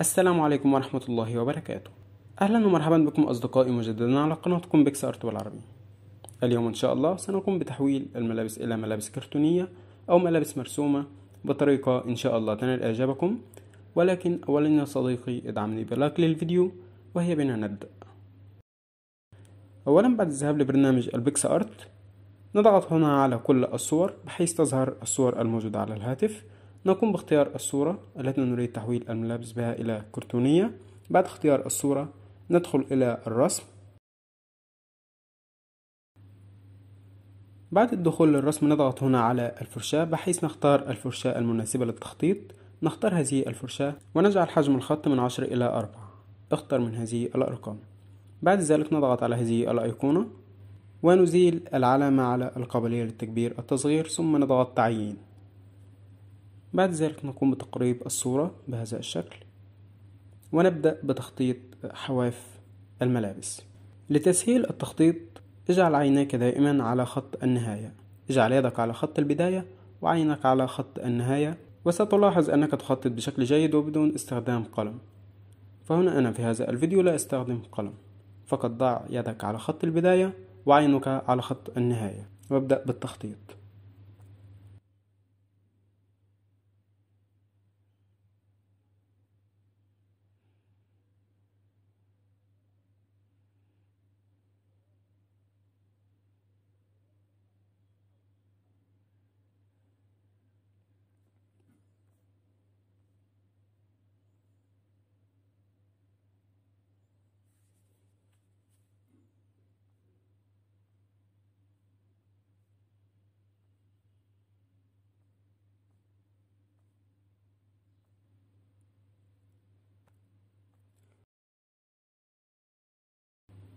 السلام عليكم ورحمة الله وبركاته أهلا ومرحبا بكم أصدقائي مجددا على قناتكم بيكس أرت بالعربي اليوم إن شاء الله سنقوم بتحويل الملابس إلى ملابس كرتونية أو ملابس مرسومة بطريقة إن شاء الله تنال إعجابكم ولكن أولا يا صديقي ادعمني بلايك للفيديو وهي بنا نبدأ أولا بعد الذهاب لبرنامج البيكس أرت نضغط هنا على كل الصور بحيث تظهر الصور الموجودة على الهاتف نقوم باختيار الصورة التي نريد تحويل الملابس بها إلى كرتونية بعد اختيار الصورة ندخل إلى الرسم بعد الدخول للرسم نضغط هنا على الفرشاة بحيث نختار الفرشاة المناسبة للتخطيط نختار هذه الفرشاة ونجعل حجم الخط من 10 إلى أربعة اختر من هذه الأرقام بعد ذلك نضغط على هذه الأيقونة ونزيل العلامة على القابلية للتكبير التصغير ثم نضغط تعيين بعد ذلك نقوم بتقريب الصورة بهذا الشكل ونبدأ بتخطيط حواف الملابس لتسهيل التخطيط اجعل عينيك دائما على خط النهاية اجعل يدك على خط البداية وعينك على خط النهاية وستلاحظ أنك تخطط بشكل جيد وبدون استخدام قلم فهنا أنا في هذا الفيديو لا أستخدم قلم فقط ضع يدك على خط البداية وعينك على خط النهاية وابدأ بالتخطيط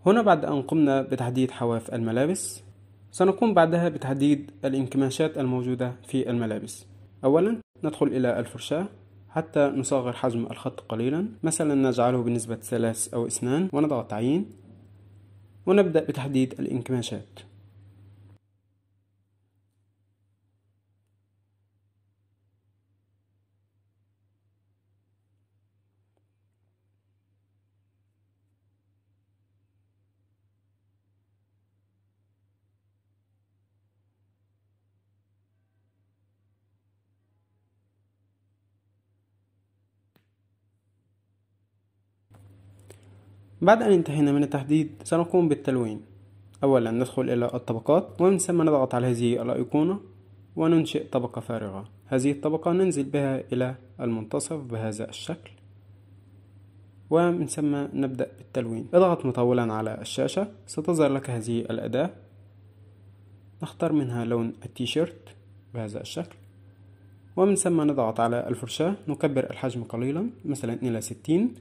هنا بعد أن قمنا بتحديد حواف الملابس سنقوم بعدها بتحديد الانكماشات الموجودة في الملابس أولا ندخل إلى الفرشاة حتى نصغر حجم الخط قليلا مثلا نجعله بنسبة ثلاث أو اثنان ونضغط عين ونبدأ بتحديد الانكماشات بعد أن انتهينا من التحديد سنقوم بالتلوين أولا ندخل إلى الطبقات ومن ثم نضغط على هذه الأيقونة وننشئ طبقة فارغة هذه الطبقة ننزل بها إلى المنتصف بهذا الشكل ومن ثم نبدأ بالتلوين اضغط مطولا على الشاشة ستظهر لك هذه الأداة نختار منها لون التيشيرت بهذا الشكل ومن ثم نضغط على الفرشاة نكبر الحجم قليلا مثلا إلى ستين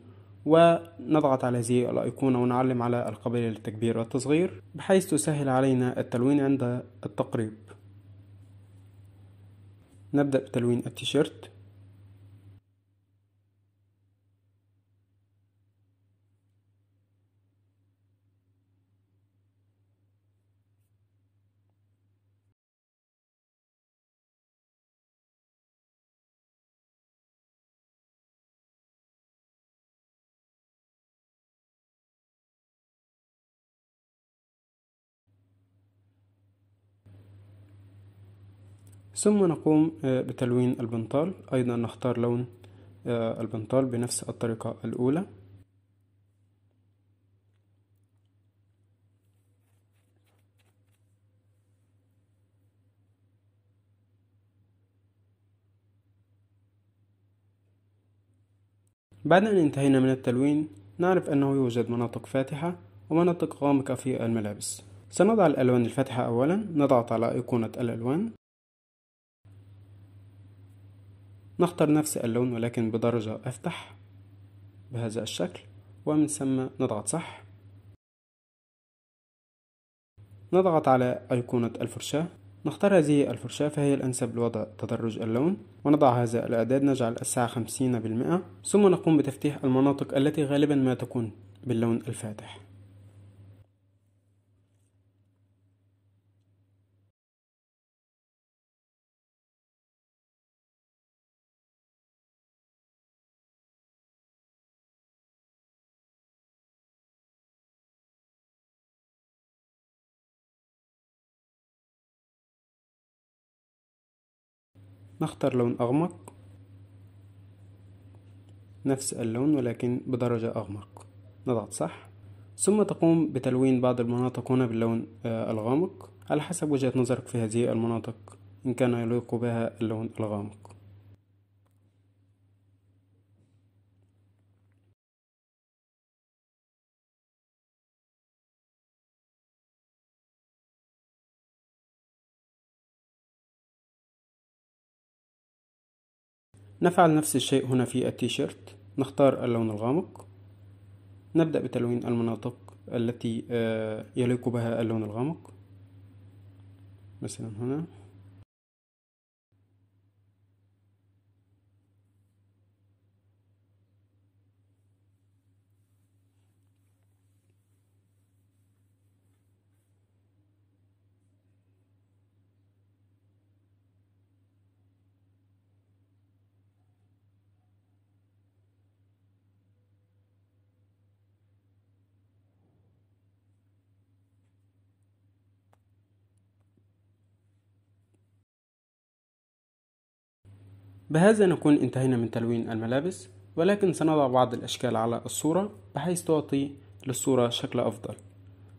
ونضغط على هذه الأيقونة ونعلم على القابلة للتكبير والتصغير بحيث تسهل علينا التلوين عند التقريب نبدأ بتلوين التيشيرت ثم نقوم آه، بتلوين البنطال أيضا نختار لون آه، البنطال بنفس الطريقة الأولى بعد أن انتهينا من التلوين نعرف أنه يوجد مناطق فاتحة ومناطق غامقة في الملابس سنضع الألوان الفاتحة أولا نضغط على أيقونة الألوان نختار نفس اللون ولكن بدرجة أفتح بهذا الشكل ومن ثم نضغط صح نضغط على أيقونة الفرشاة نختار هذه الفرشاة فهي الأنسب لوضع تدرج اللون ونضع هذا الإعداد نجعل السعة 50% ثم نقوم بتفتيح المناطق التي غالبا ما تكون باللون الفاتح نختار لون أغمق نفس اللون ولكن بدرجة أغمق نضغط صح ثم تقوم بتلوين بعض المناطق هنا باللون آه، الغامق على حسب وجهة نظرك في هذه المناطق إن كان يليق بها اللون الغامق نفعل نفس الشيء هنا في التيشيرت نختار اللون الغامق نبدأ بتلوين المناطق التي آه، يليق بها اللون الغامق مثلا هنا بهذا نكون انتهينا من تلوين الملابس ولكن سنضع بعض الأشكال على الصورة بحيث تعطي للصورة شكل أفضل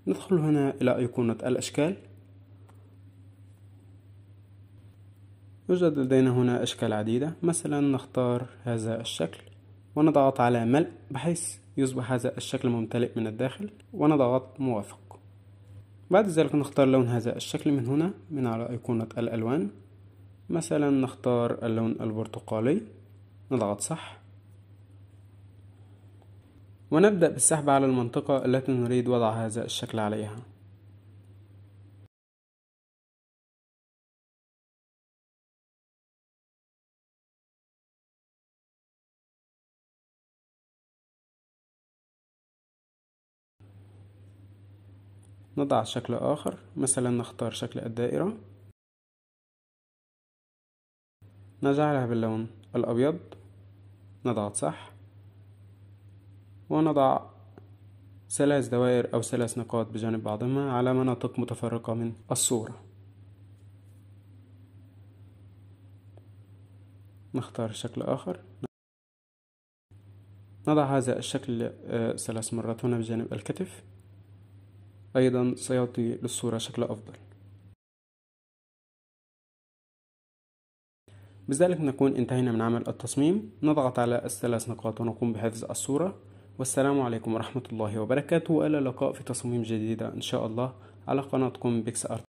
ندخل هنا إلى أيقونة الأشكال يوجد لدينا هنا أشكال عديدة مثلا نختار هذا الشكل ونضغط على ملء بحيث يصبح هذا الشكل ممتلئ من الداخل ونضغط موافق بعد ذلك نختار لون هذا الشكل من هنا من على أيقونة الألوان مثلا نختار اللون البرتقالي نضغط صح ونبدأ بالسحب على المنطقة التي نريد وضع هذا الشكل عليها نضع شكل آخر مثلا نختار شكل الدائرة نجعلها باللون الأبيض نضغط صح ونضع ثلاث دوائر أو ثلاث نقاط بجانب بعضهما على مناطق متفرقة من الصورة نختار شكل آخر نضع هذا الشكل آه، ثلاث مرات هنا بجانب الكتف أيضا سيعطي للصورة شكل أفضل بذلك نكون انتهينا من عمل التصميم نضغط على الثلاث نقاط ونقوم بحفظ الصورة والسلام عليكم ورحمة الله وبركاته وإلى اللقاء في تصميم جديدة إن شاء الله على قناتكم بيكس أرت